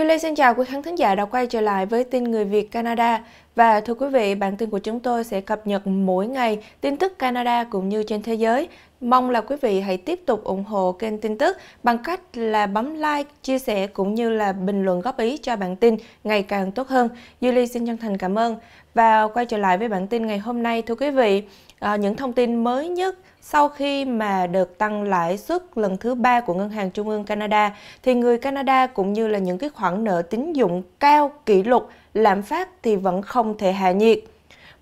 Julie xin chào quý khán thính giả đã quay trở lại với tin người Việt Canada và thưa quý vị, bản tin của chúng tôi sẽ cập nhật mỗi ngày tin tức Canada cũng như trên thế giới. Mong là quý vị hãy tiếp tục ủng hộ kênh tin tức bằng cách là bấm like, chia sẻ cũng như là bình luận góp ý cho bản tin ngày càng tốt hơn. Julie xin chân thành cảm ơn. Và quay trở lại với bản tin ngày hôm nay thưa quý vị, à, những thông tin mới nhất sau khi mà đợt tăng lãi suất lần thứ ba của Ngân hàng Trung ương Canada, thì người Canada cũng như là những cái khoản nợ tín dụng cao kỷ lục, lạm phát thì vẫn không thể hạ nhiệt.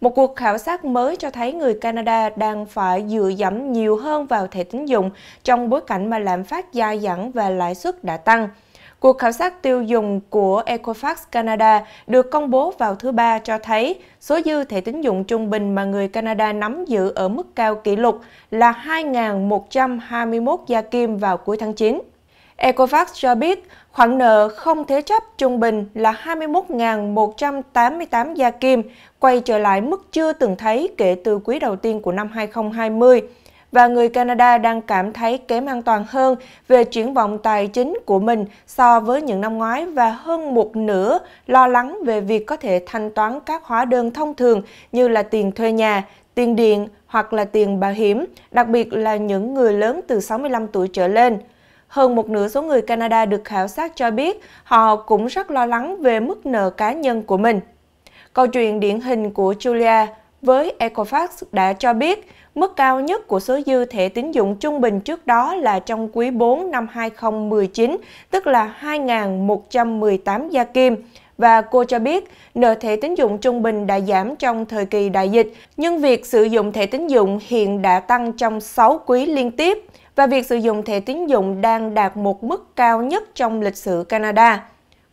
Một cuộc khảo sát mới cho thấy người Canada đang phải dựa dẫm nhiều hơn vào thẻ tín dụng trong bối cảnh mà lạm phát dai dẳng và lãi suất đã tăng. Cuộc khảo sát tiêu dùng của Equifax Canada được công bố vào thứ Ba cho thấy số dư thẻ tín dụng trung bình mà người Canada nắm giữ ở mức cao kỷ lục là 2.121 gia kim vào cuối tháng 9. Equifax cho biết khoản nợ không thế chấp trung bình là 21.188 gia kim, quay trở lại mức chưa từng thấy kể từ quý đầu tiên của năm 2020 và người Canada đang cảm thấy kém an toàn hơn về triển vọng tài chính của mình so với những năm ngoái và hơn một nửa lo lắng về việc có thể thanh toán các hóa đơn thông thường như là tiền thuê nhà, tiền điện hoặc là tiền bảo hiểm, đặc biệt là những người lớn từ 65 tuổi trở lên. Hơn một nửa số người Canada được khảo sát cho biết họ cũng rất lo lắng về mức nợ cá nhân của mình. Câu chuyện điển hình của Julia, với Ecofax đã cho biết mức cao nhất của số dư thẻ tín dụng trung bình trước đó là trong quý 4 năm 2019, tức là 2.118 gia kim. Và cô cho biết nợ thẻ tín dụng trung bình đã giảm trong thời kỳ đại dịch, nhưng việc sử dụng thẻ tín dụng hiện đã tăng trong 6 quý liên tiếp và việc sử dụng thẻ tín dụng đang đạt một mức cao nhất trong lịch sử Canada.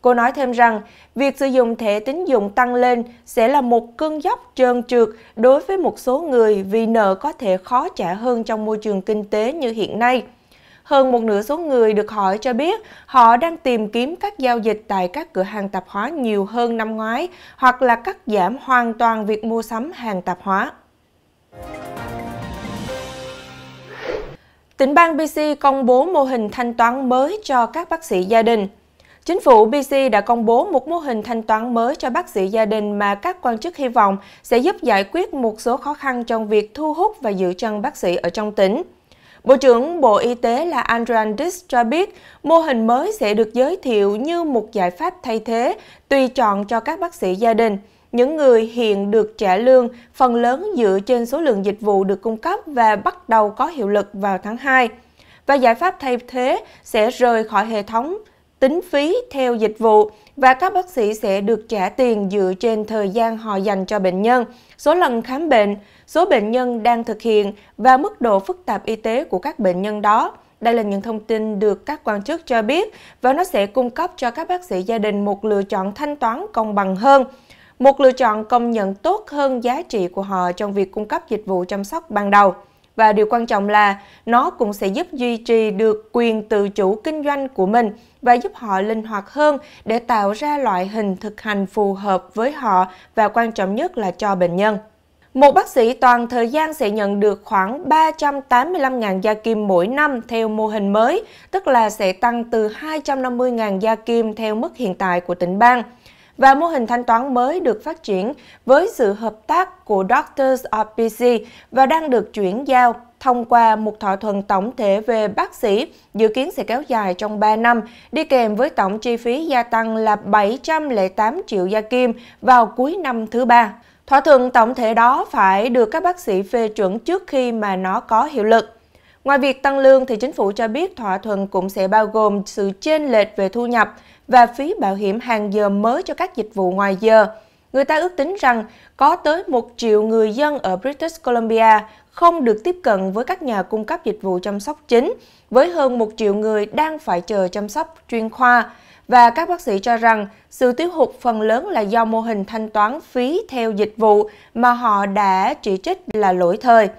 Cô nói thêm rằng, việc sử dụng thẻ tín dụng tăng lên sẽ là một cơn dốc trơn trượt đối với một số người vì nợ có thể khó trả hơn trong môi trường kinh tế như hiện nay. Hơn một nửa số người được hỏi cho biết họ đang tìm kiếm các giao dịch tại các cửa hàng tạp hóa nhiều hơn năm ngoái hoặc là cắt giảm hoàn toàn việc mua sắm hàng tạp hóa. Tỉnh bang BC công bố mô hình thanh toán mới cho các bác sĩ gia đình. Chính phủ BC đã công bố một mô hình thanh toán mới cho bác sĩ gia đình mà các quan chức hy vọng sẽ giúp giải quyết một số khó khăn trong việc thu hút và giữ chân bác sĩ ở trong tỉnh. Bộ trưởng Bộ Y tế là Andreandis cho biết mô hình mới sẽ được giới thiệu như một giải pháp thay thế tùy chọn cho các bác sĩ gia đình. Những người hiện được trả lương phần lớn dựa trên số lượng dịch vụ được cung cấp và bắt đầu có hiệu lực vào tháng 2. Và giải pháp thay thế sẽ rời khỏi hệ thống tính phí theo dịch vụ và các bác sĩ sẽ được trả tiền dựa trên thời gian họ dành cho bệnh nhân, số lần khám bệnh, số bệnh nhân đang thực hiện và mức độ phức tạp y tế của các bệnh nhân đó. Đây là những thông tin được các quan chức cho biết và nó sẽ cung cấp cho các bác sĩ gia đình một lựa chọn thanh toán công bằng hơn, một lựa chọn công nhận tốt hơn giá trị của họ trong việc cung cấp dịch vụ chăm sóc ban đầu và điều quan trọng là nó cũng sẽ giúp duy trì được quyền tự chủ kinh doanh của mình và giúp họ linh hoạt hơn để tạo ra loại hình thực hành phù hợp với họ và quan trọng nhất là cho bệnh nhân. Một bác sĩ toàn thời gian sẽ nhận được khoảng 385.000 gia kim mỗi năm theo mô hình mới, tức là sẽ tăng từ 250.000 gia kim theo mức hiện tại của tỉnh bang và mô hình thanh toán mới được phát triển với sự hợp tác của Doctors of PC và đang được chuyển giao thông qua một thỏa thuận tổng thể về bác sĩ dự kiến sẽ kéo dài trong 3 năm, đi kèm với tổng chi phí gia tăng là 708 triệu gia kim vào cuối năm thứ ba. Thỏa thuận tổng thể đó phải được các bác sĩ phê chuẩn trước khi mà nó có hiệu lực. Ngoài việc tăng lương thì chính phủ cho biết thỏa thuận cũng sẽ bao gồm sự chênh lệch về thu nhập và phí bảo hiểm hàng giờ mới cho các dịch vụ ngoài giờ. Người ta ước tính rằng có tới 1 triệu người dân ở British Columbia không được tiếp cận với các nhà cung cấp dịch vụ chăm sóc chính, với hơn 1 triệu người đang phải chờ chăm sóc chuyên khoa. Và các bác sĩ cho rằng sự thiếu hụt phần lớn là do mô hình thanh toán phí theo dịch vụ mà họ đã chỉ trích là lỗi thời.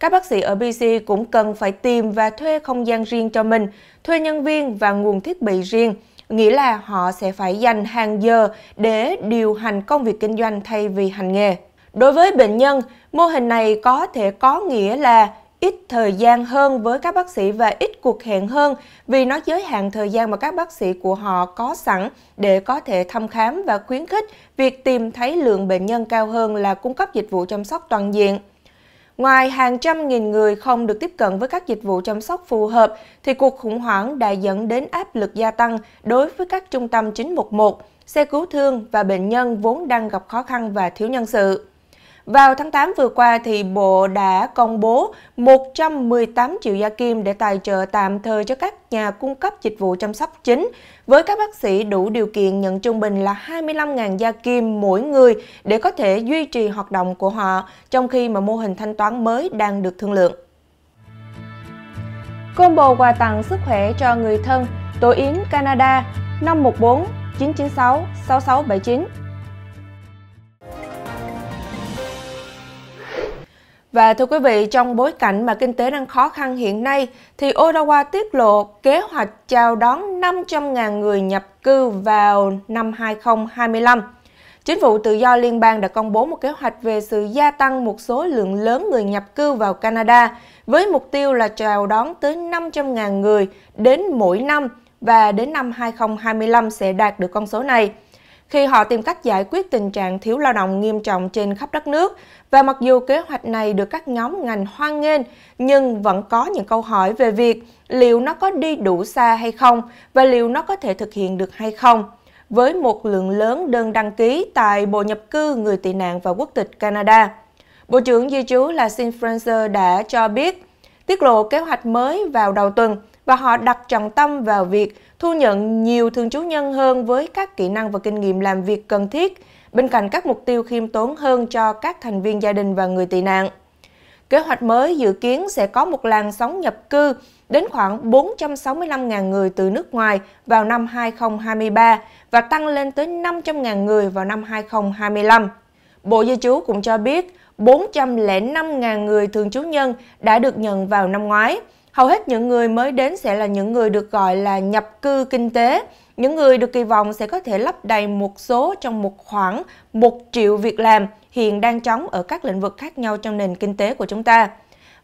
Các bác sĩ ở BC cũng cần phải tìm và thuê không gian riêng cho mình, thuê nhân viên và nguồn thiết bị riêng – nghĩa là họ sẽ phải dành hàng giờ để điều hành công việc kinh doanh thay vì hành nghề. Đối với bệnh nhân, mô hình này có thể có nghĩa là ít thời gian hơn với các bác sĩ và ít cuộc hẹn hơn vì nó giới hạn thời gian mà các bác sĩ của họ có sẵn để có thể thăm khám và khuyến khích việc tìm thấy lượng bệnh nhân cao hơn là cung cấp dịch vụ chăm sóc toàn diện. Ngoài hàng trăm nghìn người không được tiếp cận với các dịch vụ chăm sóc phù hợp, thì cuộc khủng hoảng đã dẫn đến áp lực gia tăng đối với các trung tâm 911, xe cứu thương và bệnh nhân vốn đang gặp khó khăn và thiếu nhân sự. Vào tháng 8 vừa qua, thì Bộ đã công bố 118 triệu gia kim để tài trợ tạm thời cho các nhà cung cấp dịch vụ chăm sóc chính, với các bác sĩ đủ điều kiện nhận trung bình là 25.000 gia kim mỗi người để có thể duy trì hoạt động của họ, trong khi mà mô hình thanh toán mới đang được thương lượng. Combo quà tặng sức khỏe cho người thân, Tổ Yến Canada 514 996 6679 Và thưa quý vị, trong bối cảnh mà kinh tế đang khó khăn hiện nay, thì Ottawa tiết lộ kế hoạch chào đón 500.000 người nhập cư vào năm 2025. Chính phủ tự do liên bang đã công bố một kế hoạch về sự gia tăng một số lượng lớn người nhập cư vào Canada, với mục tiêu là chào đón tới 500.000 người đến mỗi năm và đến năm 2025 sẽ đạt được con số này khi họ tìm cách giải quyết tình trạng thiếu lao động nghiêm trọng trên khắp đất nước. Và mặc dù kế hoạch này được các nhóm ngành hoan nghênh, nhưng vẫn có những câu hỏi về việc liệu nó có đi đủ xa hay không và liệu nó có thể thực hiện được hay không. Với một lượng lớn đơn đăng ký tại Bộ Nhập cư Người tị nạn và Quốc tịch Canada, Bộ trưởng Di trú là Sin Fraser đã cho biết tiết lộ kế hoạch mới vào đầu tuần – và họ đặt trọng tâm vào việc thu nhận nhiều thường trú nhân hơn với các kỹ năng và kinh nghiệm làm việc cần thiết, bên cạnh các mục tiêu khiêm tốn hơn cho các thành viên gia đình và người tị nạn. Kế hoạch mới dự kiến sẽ có một làn sóng nhập cư đến khoảng 465.000 người từ nước ngoài vào năm 2023 và tăng lên tới 500.000 người vào năm 2025. Bộ Di trú cũng cho biết 405.000 người thường trú nhân đã được nhận vào năm ngoái, Hầu hết những người mới đến sẽ là những người được gọi là nhập cư kinh tế, những người được kỳ vọng sẽ có thể lấp đầy một số trong một khoảng 1 triệu việc làm hiện đang trống ở các lĩnh vực khác nhau trong nền kinh tế của chúng ta.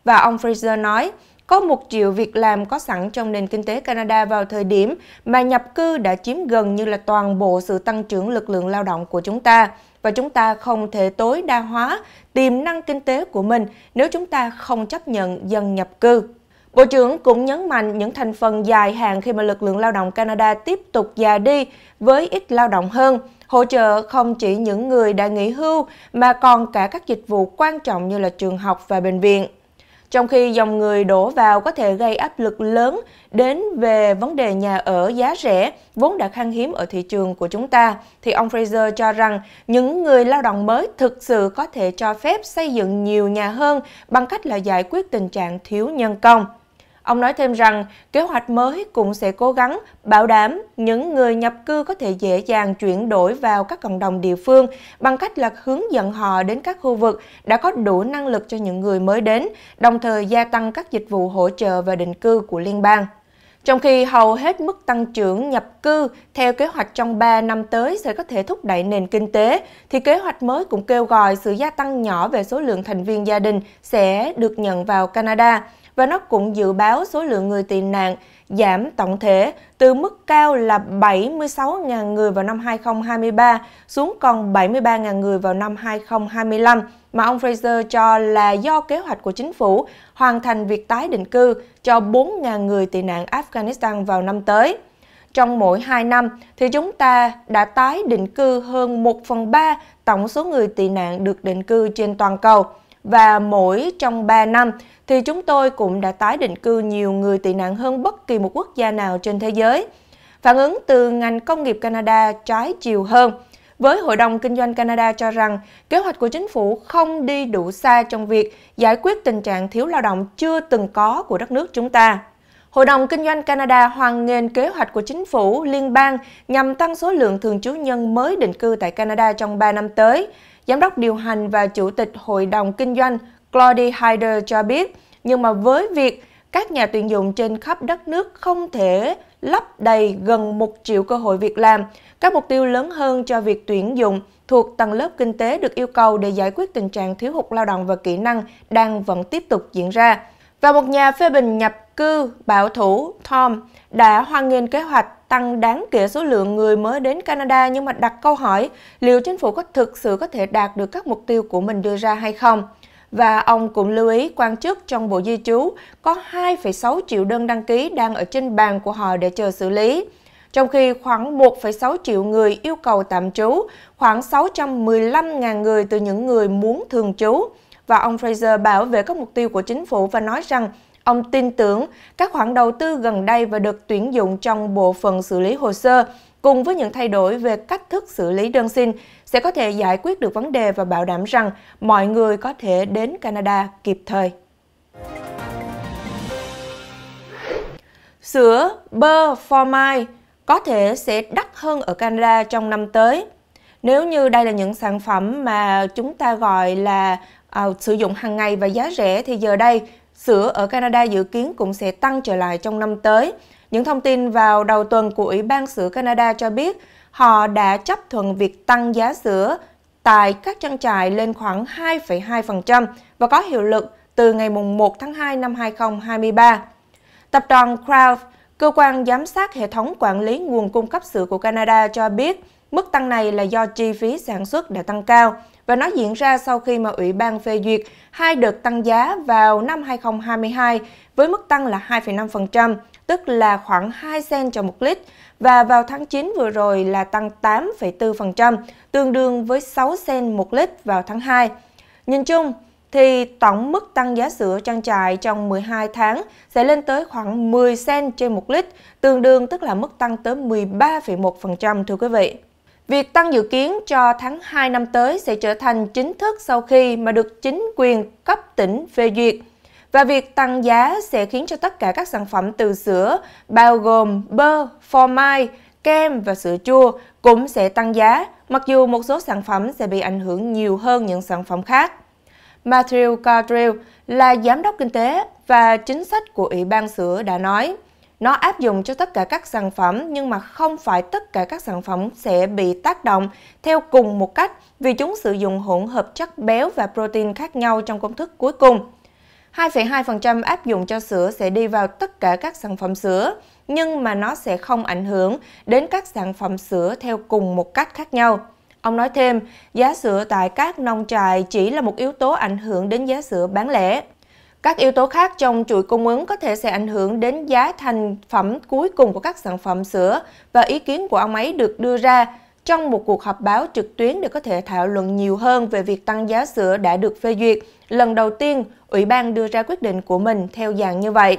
Và ông Fraser nói, có một triệu việc làm có sẵn trong nền kinh tế Canada vào thời điểm mà nhập cư đã chiếm gần như là toàn bộ sự tăng trưởng lực lượng lao động của chúng ta và chúng ta không thể tối đa hóa tiềm năng kinh tế của mình nếu chúng ta không chấp nhận dân nhập cư. Bộ trưởng cũng nhấn mạnh những thành phần dài hạn khi mà lực lượng lao động Canada tiếp tục già đi với ít lao động hơn, hỗ trợ không chỉ những người đã nghỉ hưu mà còn cả các dịch vụ quan trọng như là trường học và bệnh viện. Trong khi dòng người đổ vào có thể gây áp lực lớn đến về vấn đề nhà ở giá rẻ vốn đã khan hiếm ở thị trường của chúng ta, thì ông Fraser cho rằng những người lao động mới thực sự có thể cho phép xây dựng nhiều nhà hơn bằng cách là giải quyết tình trạng thiếu nhân công. Ông nói thêm rằng kế hoạch mới cũng sẽ cố gắng bảo đảm những người nhập cư có thể dễ dàng chuyển đổi vào các cộng đồng địa phương bằng cách là hướng dẫn họ đến các khu vực đã có đủ năng lực cho những người mới đến, đồng thời gia tăng các dịch vụ hỗ trợ và định cư của liên bang. Trong khi hầu hết mức tăng trưởng nhập cư theo kế hoạch trong 3 năm tới sẽ có thể thúc đẩy nền kinh tế, thì kế hoạch mới cũng kêu gọi sự gia tăng nhỏ về số lượng thành viên gia đình sẽ được nhận vào Canada và nó cũng dự báo số lượng người tị nạn giảm tổng thể từ mức cao là 76.000 người vào năm 2023 xuống còn 73.000 người vào năm 2025 mà ông Fraser cho là do kế hoạch của chính phủ hoàn thành việc tái định cư cho 4.000 người tị nạn Afghanistan vào năm tới. Trong mỗi 2 năm thì chúng ta đã tái định cư hơn 1 phần 3 tổng số người tị nạn được định cư trên toàn cầu và mỗi trong 3 năm, thì chúng tôi cũng đã tái định cư nhiều người tị nạn hơn bất kỳ một quốc gia nào trên thế giới. Phản ứng từ ngành công nghiệp Canada trái chiều hơn, với Hội đồng Kinh doanh Canada cho rằng kế hoạch của chính phủ không đi đủ xa trong việc giải quyết tình trạng thiếu lao động chưa từng có của đất nước chúng ta. Hội đồng Kinh doanh Canada hoàn nghênh kế hoạch của chính phủ liên bang nhằm tăng số lượng thường trú nhân mới định cư tại Canada trong 3 năm tới, Giám đốc điều hành và Chủ tịch Hội đồng Kinh doanh Claudie Heider cho biết, nhưng mà với việc các nhà tuyển dụng trên khắp đất nước không thể lấp đầy gần một triệu cơ hội việc làm. Các mục tiêu lớn hơn cho việc tuyển dụng thuộc tầng lớp kinh tế được yêu cầu để giải quyết tình trạng thiếu hụt lao động và kỹ năng đang vẫn tiếp tục diễn ra. Và một nhà phê bình nhập cư bảo thủ Tom đã hoan nghênh kế hoạch tăng đáng kể số lượng người mới đến Canada nhưng mà đặt câu hỏi liệu chính phủ có thực sự có thể đạt được các mục tiêu của mình đưa ra hay không. Và ông cũng lưu ý quan chức trong Bộ Di trú có 2,6 triệu đơn đăng ký đang ở trên bàn của họ để chờ xử lý. Trong khi khoảng 1,6 triệu người yêu cầu tạm trú, khoảng 615.000 người từ những người muốn thường trú. Và ông Fraser bảo vệ các mục tiêu của chính phủ và nói rằng Ông tin tưởng các khoản đầu tư gần đây và được tuyển dụng trong bộ phận xử lý hồ sơ, cùng với những thay đổi về cách thức xử lý đơn xin, sẽ có thể giải quyết được vấn đề và bảo đảm rằng mọi người có thể đến Canada kịp thời. Sữa, bơ, phô mai có thể sẽ đắt hơn ở Canada trong năm tới. Nếu như đây là những sản phẩm mà chúng ta gọi là à, sử dụng hàng ngày và giá rẻ thì giờ đây sữa ở Canada dự kiến cũng sẽ tăng trở lại trong năm tới. Những thông tin vào đầu tuần của Ủy ban sữa Canada cho biết họ đã chấp thuận việc tăng giá sữa tại các trang trại lên khoảng 2,2% và có hiệu lực từ ngày 1 tháng 2 năm 2023. Tập đoàn Kraft, cơ quan giám sát hệ thống quản lý nguồn cung cấp sữa của Canada cho biết Mức tăng này là do chi phí sản xuất đã tăng cao và nó diễn ra sau khi mà Ủy ban phê duyệt hai đợt tăng giá vào năm 2022 với mức tăng là 2,5%, tức là khoảng 2 sen cho một lít và vào tháng 9 vừa rồi là tăng 8,4%, tương đương với 6 sen một lít vào tháng 2. Nhìn chung, thì tổng mức tăng giá sữa trang trại trong 12 tháng sẽ lên tới khoảng 10 sen trên một lít, tương đương tức là mức tăng tới 13,1% thưa quý vị. Việc tăng dự kiến cho tháng 2 năm tới sẽ trở thành chính thức sau khi mà được chính quyền cấp tỉnh phê duyệt. Và việc tăng giá sẽ khiến cho tất cả các sản phẩm từ sữa, bao gồm bơ, phô mai, kem và sữa chua cũng sẽ tăng giá, mặc dù một số sản phẩm sẽ bị ảnh hưởng nhiều hơn những sản phẩm khác. Matthew Cardrell là giám đốc kinh tế và chính sách của Ủy ban sữa đã nói – nó áp dụng cho tất cả các sản phẩm nhưng mà không phải tất cả các sản phẩm sẽ bị tác động theo cùng một cách vì chúng sử dụng hỗn hợp chất béo và protein khác nhau trong công thức cuối cùng. 2,2% áp dụng cho sữa sẽ đi vào tất cả các sản phẩm sữa, nhưng mà nó sẽ không ảnh hưởng đến các sản phẩm sữa theo cùng một cách khác nhau. Ông nói thêm, giá sữa tại các nông trại chỉ là một yếu tố ảnh hưởng đến giá sữa bán lẻ. Các yếu tố khác trong chuỗi cung ứng có thể sẽ ảnh hưởng đến giá thành phẩm cuối cùng của các sản phẩm sữa và ý kiến của ông ấy được đưa ra trong một cuộc họp báo trực tuyến để có thể thảo luận nhiều hơn về việc tăng giá sữa đã được phê duyệt. Lần đầu tiên, Ủy ban đưa ra quyết định của mình theo dạng như vậy.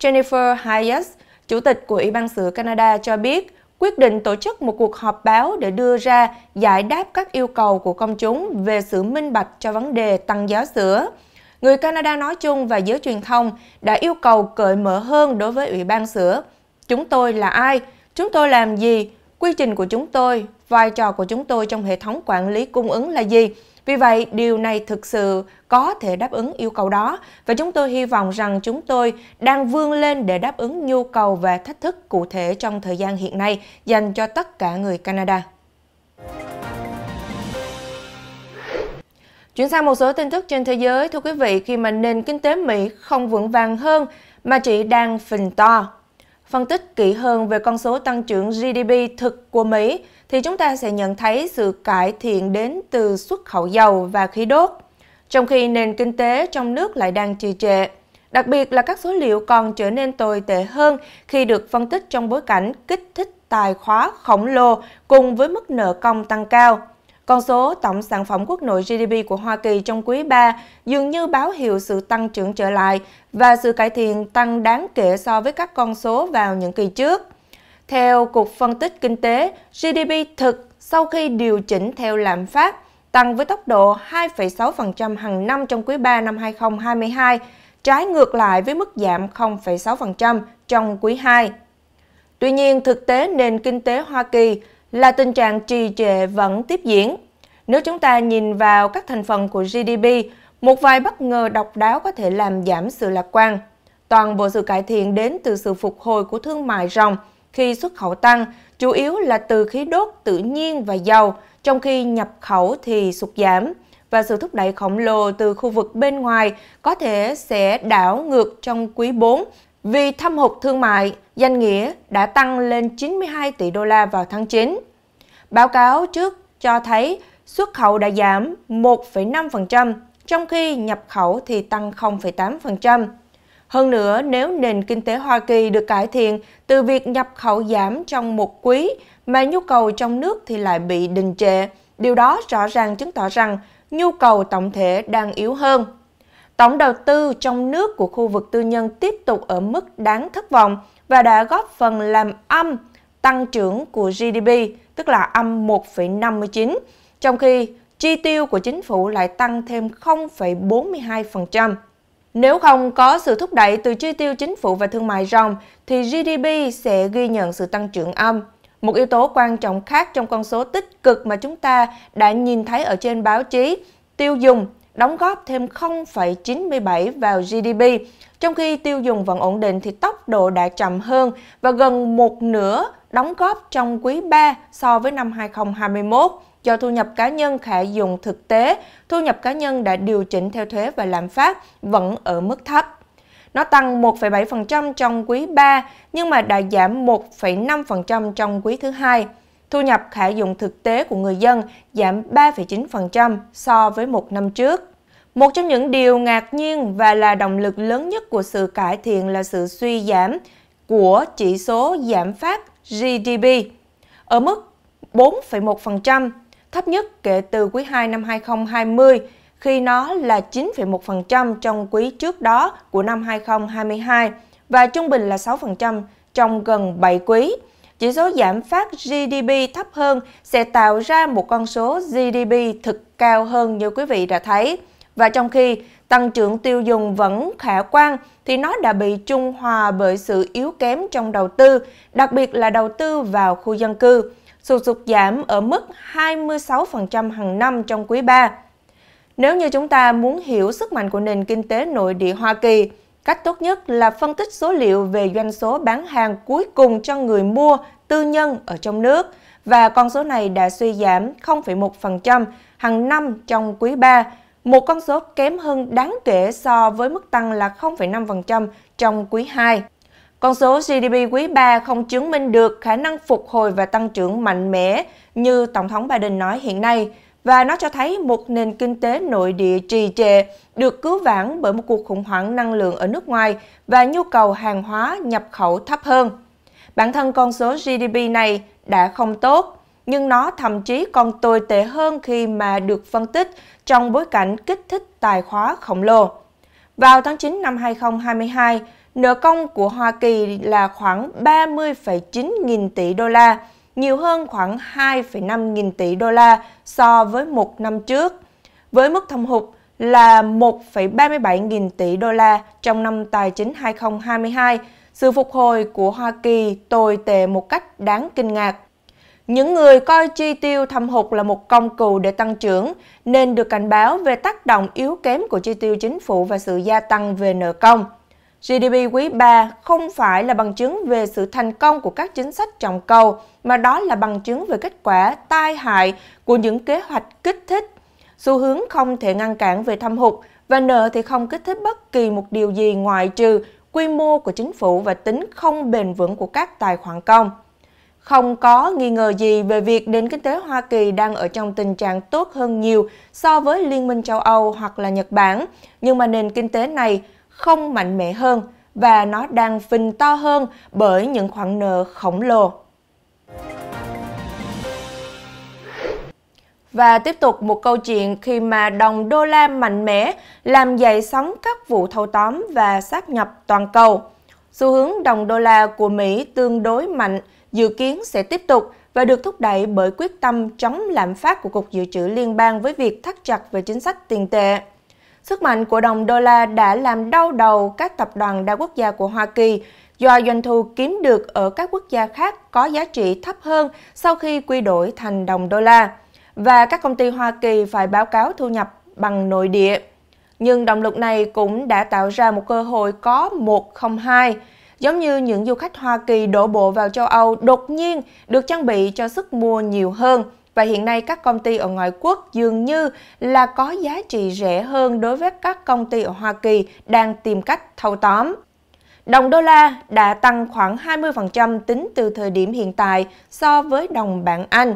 Jennifer Hayes, Chủ tịch của Ủy ban sữa Canada cho biết, quyết định tổ chức một cuộc họp báo để đưa ra giải đáp các yêu cầu của công chúng về sự minh bạch cho vấn đề tăng giá sữa người Canada nói chung và giới truyền thông đã yêu cầu cởi mở hơn đối với Ủy ban sữa. Chúng tôi là ai? Chúng tôi làm gì? Quy trình của chúng tôi, vai trò của chúng tôi trong hệ thống quản lý cung ứng là gì? Vì vậy, điều này thực sự có thể đáp ứng yêu cầu đó và chúng tôi hy vọng rằng chúng tôi đang vươn lên để đáp ứng nhu cầu và thách thức cụ thể trong thời gian hiện nay dành cho tất cả người Canada. Chuyển sang một số tin tức trên thế giới, thưa quý vị, khi mà nền kinh tế Mỹ không vững vàng hơn mà chỉ đang phình to. Phân tích kỹ hơn về con số tăng trưởng GDP thực của Mỹ thì chúng ta sẽ nhận thấy sự cải thiện đến từ xuất khẩu dầu và khí đốt, trong khi nền kinh tế trong nước lại đang trì trệ. Đặc biệt là các số liệu còn trở nên tồi tệ hơn khi được phân tích trong bối cảnh kích thích tài khóa khổng lồ cùng với mức nợ công tăng cao. Con số tổng sản phẩm quốc nội GDP của Hoa Kỳ trong quý 3 dường như báo hiệu sự tăng trưởng trở lại và sự cải thiện tăng đáng kể so với các con số vào những kỳ trước. Theo Cục Phân tích Kinh tế, GDP thực sau khi điều chỉnh theo lạm phát tăng với tốc độ 2,6% hàng năm trong quý 3 năm 2022, trái ngược lại với mức giảm 0,6% trong quý 2. Tuy nhiên, thực tế nền kinh tế Hoa Kỳ – là tình trạng trì trệ vẫn tiếp diễn. Nếu chúng ta nhìn vào các thành phần của GDP, một vài bất ngờ độc đáo có thể làm giảm sự lạc quan. Toàn bộ sự cải thiện đến từ sự phục hồi của thương mại ròng khi xuất khẩu tăng, chủ yếu là từ khí đốt tự nhiên và dầu, trong khi nhập khẩu thì sụt giảm và sự thúc đẩy khổng lồ từ khu vực bên ngoài có thể sẽ đảo ngược trong quý 4 vì thâm hụt thương mại, danh nghĩa đã tăng lên 92 tỷ đô la vào tháng 9. Báo cáo trước cho thấy xuất khẩu đã giảm 1,5%, trong khi nhập khẩu thì tăng 0,8%. Hơn nữa, nếu nền kinh tế Hoa Kỳ được cải thiện từ việc nhập khẩu giảm trong một quý mà nhu cầu trong nước thì lại bị đình trệ, điều đó rõ ràng chứng tỏ rằng nhu cầu tổng thể đang yếu hơn. Tổng đầu tư trong nước của khu vực tư nhân tiếp tục ở mức đáng thất vọng và đã góp phần làm âm tăng trưởng của GDP, tức là âm 1,59, trong khi chi tiêu của chính phủ lại tăng thêm 0,42%. Nếu không có sự thúc đẩy từ chi tiêu chính phủ và thương mại ròng, thì GDP sẽ ghi nhận sự tăng trưởng âm. Một yếu tố quan trọng khác trong con số tích cực mà chúng ta đã nhìn thấy ở trên báo chí, tiêu dùng đóng góp thêm 0,97 vào GDP, trong khi tiêu dùng vẫn ổn định thì tốc độ đã chậm hơn và gần một nửa đóng góp trong quý 3 so với năm 2021 do thu nhập cá nhân khả dụng thực tế, thu nhập cá nhân đã điều chỉnh theo thuế và lạm phát vẫn ở mức thấp. Nó tăng 1,7% trong quý 3 nhưng mà đã giảm 1,5% trong quý thứ hai. Thu nhập khả dụng thực tế của người dân giảm 3,9% so với một năm trước. Một trong những điều ngạc nhiên và là động lực lớn nhất của sự cải thiện là sự suy giảm của chỉ số giảm phát GDP ở mức 4,1%, thấp nhất kể từ quý 2 năm 2020 khi nó là 9,1% trong quý trước đó của năm 2022 và trung bình là 6% trong gần 7 quý chỉ số giảm phát GDP thấp hơn sẽ tạo ra một con số GDP thực cao hơn như quý vị đã thấy. Và trong khi tăng trưởng tiêu dùng vẫn khả quan thì nó đã bị trung hòa bởi sự yếu kém trong đầu tư, đặc biệt là đầu tư vào khu dân cư, sụt sụt giảm ở mức 26% hàng năm trong quý 3. Nếu như chúng ta muốn hiểu sức mạnh của nền kinh tế nội địa Hoa Kỳ, Cách tốt nhất là phân tích số liệu về doanh số bán hàng cuối cùng cho người mua tư nhân ở trong nước và con số này đã suy giảm 0,1% hàng năm trong quý 3, một con số kém hơn đáng kể so với mức tăng là 0,5% trong quý 2. Con số GDP quý 3 không chứng minh được khả năng phục hồi và tăng trưởng mạnh mẽ như Tổng thống Biden nói hiện nay – và nó cho thấy một nền kinh tế nội địa trì trệ được cứu vãn bởi một cuộc khủng hoảng năng lượng ở nước ngoài và nhu cầu hàng hóa nhập khẩu thấp hơn. Bản thân con số GDP này đã không tốt, nhưng nó thậm chí còn tồi tệ hơn khi mà được phân tích trong bối cảnh kích thích tài khóa khổng lồ. Vào tháng 9 năm 2022, nợ công của Hoa Kỳ là khoảng 30,9 nghìn tỷ đô la, nhiều hơn khoảng 2,5 nghìn tỷ đô la so với một năm trước, với mức thâm hụt là 1,37 nghìn tỷ đô la trong năm tài chính 2022. Sự phục hồi của Hoa Kỳ tồi tệ một cách đáng kinh ngạc. Những người coi chi tiêu thâm hụt là một công cụ để tăng trưởng nên được cảnh báo về tác động yếu kém của chi tiêu chính phủ và sự gia tăng về nợ công. GDP quý 3 không phải là bằng chứng về sự thành công của các chính sách trọng cầu, mà đó là bằng chứng về kết quả tai hại của những kế hoạch kích thích. Xu hướng không thể ngăn cản về thâm hụt và nợ thì không kích thích bất kỳ một điều gì ngoại trừ quy mô của chính phủ và tính không bền vững của các tài khoản công. Không có nghi ngờ gì về việc nền kinh tế Hoa Kỳ đang ở trong tình trạng tốt hơn nhiều so với Liên minh châu Âu hoặc là Nhật Bản, nhưng mà nền kinh tế này không mạnh mẽ hơn và nó đang phình to hơn bởi những khoản nợ khổng lồ. Và tiếp tục một câu chuyện khi mà đồng đô la mạnh mẽ làm dậy sóng các vụ thâu tóm và sát nhập toàn cầu. Xu hướng đồng đô la của Mỹ tương đối mạnh, dự kiến sẽ tiếp tục và được thúc đẩy bởi quyết tâm chống lạm phát của Cục Dự trữ Liên bang với việc thắt chặt về chính sách tiền tệ. Sức mạnh của đồng đô la đã làm đau đầu các tập đoàn đa quốc gia của Hoa Kỳ do doanh thu kiếm được ở các quốc gia khác có giá trị thấp hơn sau khi quy đổi thành đồng đô la và các công ty Hoa Kỳ phải báo cáo thu nhập bằng nội địa. Nhưng động lực này cũng đã tạo ra một cơ hội có 102, giống như những du khách Hoa Kỳ đổ bộ vào châu Âu đột nhiên được trang bị cho sức mua nhiều hơn – và hiện nay các công ty ở ngoại quốc dường như là có giá trị rẻ hơn đối với các công ty ở Hoa Kỳ đang tìm cách thâu tóm. Đồng đô la đã tăng khoảng 20% tính từ thời điểm hiện tại so với đồng bảng Anh.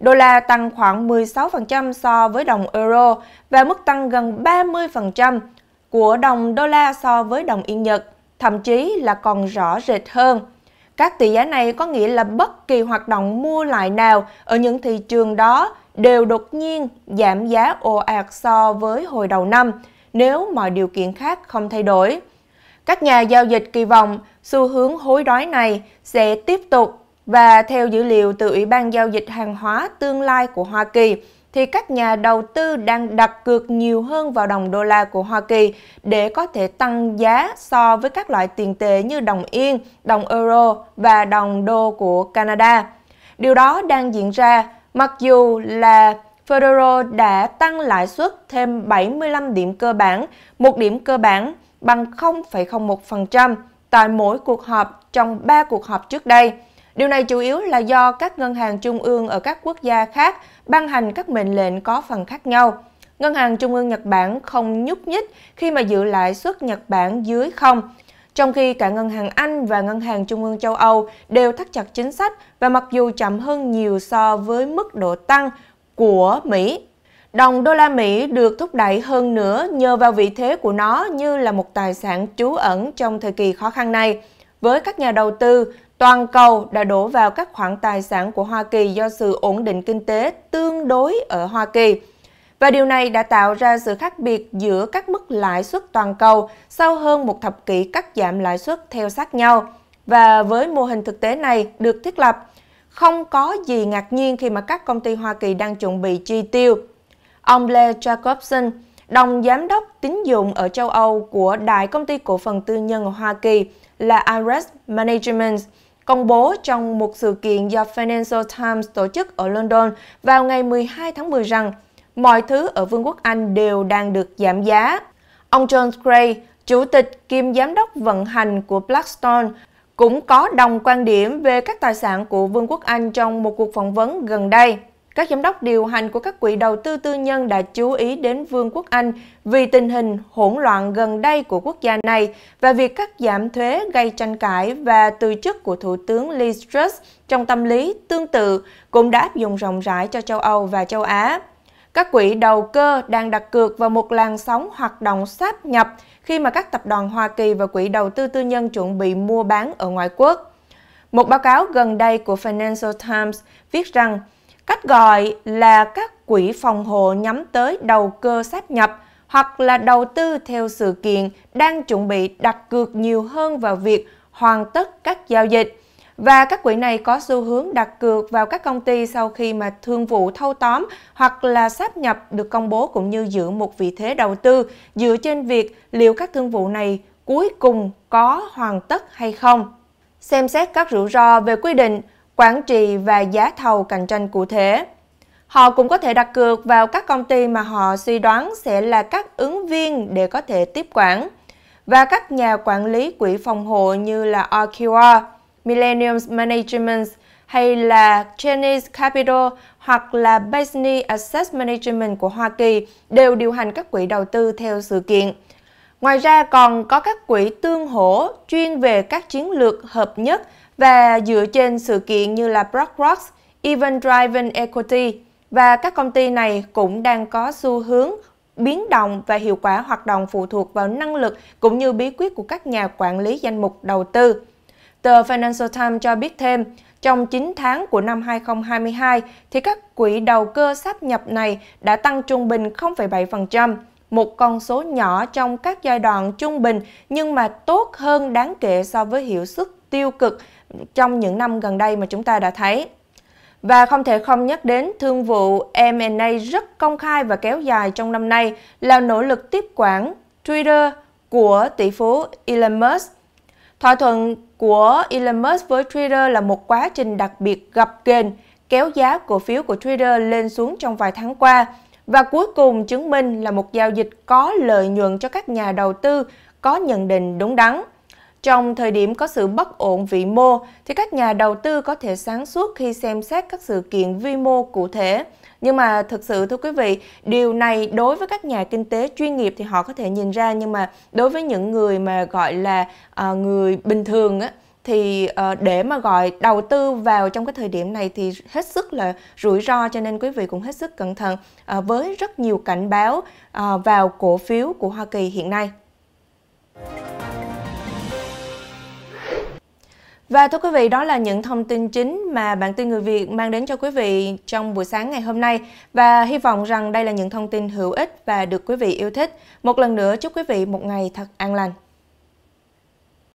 Đô la tăng khoảng 16% so với đồng euro và mức tăng gần 30% của đồng đô la so với đồng yên Nhật, thậm chí là còn rõ rệt hơn. Các tỷ giá này có nghĩa là bất kỳ hoạt động mua lại nào ở những thị trường đó đều đột nhiên giảm giá ồ ạt so với hồi đầu năm nếu mọi điều kiện khác không thay đổi. Các nhà giao dịch kỳ vọng xu hướng hối đoái này sẽ tiếp tục và theo dữ liệu từ Ủy ban Giao dịch Hàng hóa Tương lai của Hoa Kỳ – thì các nhà đầu tư đang đặt cược nhiều hơn vào đồng đô la của Hoa Kỳ để có thể tăng giá so với các loại tiền tệ như đồng yên, đồng euro và đồng đô của Canada. Điều đó đang diễn ra mặc dù là Federal đã tăng lãi suất thêm 75 điểm cơ bản, một điểm cơ bản bằng 0,01% tại mỗi cuộc họp trong 3 cuộc họp trước đây – Điều này chủ yếu là do các ngân hàng trung ương ở các quốc gia khác ban hành các mệnh lệnh có phần khác nhau. Ngân hàng Trung ương Nhật Bản không nhúc nhích khi mà giữ lãi suất Nhật Bản dưới không, trong khi cả Ngân hàng Anh và Ngân hàng Trung ương châu Âu đều thắt chặt chính sách và mặc dù chậm hơn nhiều so với mức độ tăng của Mỹ. Đồng đô la Mỹ được thúc đẩy hơn nữa nhờ vào vị thế của nó như là một tài sản trú ẩn trong thời kỳ khó khăn này với các nhà đầu tư toàn cầu đã đổ vào các khoản tài sản của Hoa Kỳ do sự ổn định kinh tế tương đối ở Hoa Kỳ. Và điều này đã tạo ra sự khác biệt giữa các mức lãi suất toàn cầu sau hơn một thập kỷ cắt giảm lãi suất theo sát nhau. Và với mô hình thực tế này được thiết lập, không có gì ngạc nhiên khi mà các công ty Hoa Kỳ đang chuẩn bị chi tiêu. Ông Blair Jacobson, đồng giám đốc tín dụng ở châu Âu của Đại Công ty Cổ phần Tư nhân Hoa Kỳ, là Ares Management công bố trong một sự kiện do Financial Times tổ chức ở London vào ngày 12 tháng 10 rằng mọi thứ ở Vương quốc Anh đều đang được giảm giá. Ông John Gray, chủ tịch kiêm giám đốc vận hành của Blackstone, cũng có đồng quan điểm về các tài sản của Vương quốc Anh trong một cuộc phỏng vấn gần đây các giám đốc điều hành của các quỹ đầu tư tư nhân đã chú ý đến Vương quốc Anh vì tình hình hỗn loạn gần đây của quốc gia này và việc cắt giảm thuế gây tranh cãi và từ chức của Thủ tướng Liz Truss trong tâm lý tương tự cũng đã áp dụng rộng rãi cho châu Âu và châu Á. Các quỹ đầu cơ đang đặt cược vào một làn sóng hoạt động sáp nhập khi mà các tập đoàn Hoa Kỳ và quỹ đầu tư tư nhân chuẩn bị mua bán ở ngoại quốc. Một báo cáo gần đây của Financial Times viết rằng Cách gọi là các quỹ phòng hộ nhắm tới đầu cơ sáp nhập hoặc là đầu tư theo sự kiện đang chuẩn bị đặt cược nhiều hơn vào việc hoàn tất các giao dịch. Và các quỹ này có xu hướng đặt cược vào các công ty sau khi mà thương vụ thâu tóm hoặc là sáp nhập được công bố cũng như giữ một vị thế đầu tư dựa trên việc liệu các thương vụ này cuối cùng có hoàn tất hay không. Xem xét các rủi ro về quy định quản trị và giá thầu cạnh tranh cụ thể. Họ cũng có thể đặt cược vào các công ty mà họ suy đoán sẽ là các ứng viên để có thể tiếp quản và các nhà quản lý quỹ phòng hộ như là RQR, Millennium Management hay là Chinese Capital hoặc là Basiney Asset Management của Hoa Kỳ đều điều hành các quỹ đầu tư theo sự kiện. Ngoài ra còn có các quỹ tương hỗ chuyên về các chiến lược hợp nhất và dựa trên sự kiện như là BlackRock, event Driven Equity và các công ty này cũng đang có xu hướng biến động và hiệu quả hoạt động phụ thuộc vào năng lực cũng như bí quyết của các nhà quản lý danh mục đầu tư. Tờ Financial Times cho biết thêm, trong 9 tháng của năm 2022 thì các quỹ đầu cơ sáp nhập này đã tăng trung bình 0,7%, một con số nhỏ trong các giai đoạn trung bình nhưng mà tốt hơn đáng kể so với hiệu suất tiêu cực trong những năm gần đây mà chúng ta đã thấy. Và không thể không nhắc đến thương vụ M&A rất công khai và kéo dài trong năm nay là nỗ lực tiếp quản Twitter của tỷ phú Elon Musk. Thỏa thuận của Elon Musk với Twitter là một quá trình đặc biệt gặp ghềnh kéo giá cổ phiếu của Twitter lên xuống trong vài tháng qua và cuối cùng chứng minh là một giao dịch có lợi nhuận cho các nhà đầu tư có nhận định đúng đắn. Trong thời điểm có sự bất ổn vĩ mô, thì các nhà đầu tư có thể sáng suốt khi xem xét các sự kiện vi mô cụ thể. Nhưng mà thực sự thưa quý vị, điều này đối với các nhà kinh tế chuyên nghiệp thì họ có thể nhìn ra nhưng mà đối với những người mà gọi là uh, người bình thường á, thì ờ, để mà gọi đầu tư vào trong cái thời điểm này thì hết sức là rủi ro cho nên quý vị cũng hết sức cẩn thận à, với rất nhiều cảnh báo à, vào cổ phiếu của Hoa Kỳ hiện nay. Và thưa quý vị, đó là những thông tin chính mà bản tin Người Việt mang đến cho quý vị trong buổi sáng ngày hôm nay và hy vọng rằng đây là những thông tin hữu ích và được quý vị yêu thích. Một lần nữa chúc quý vị một ngày thật an lành.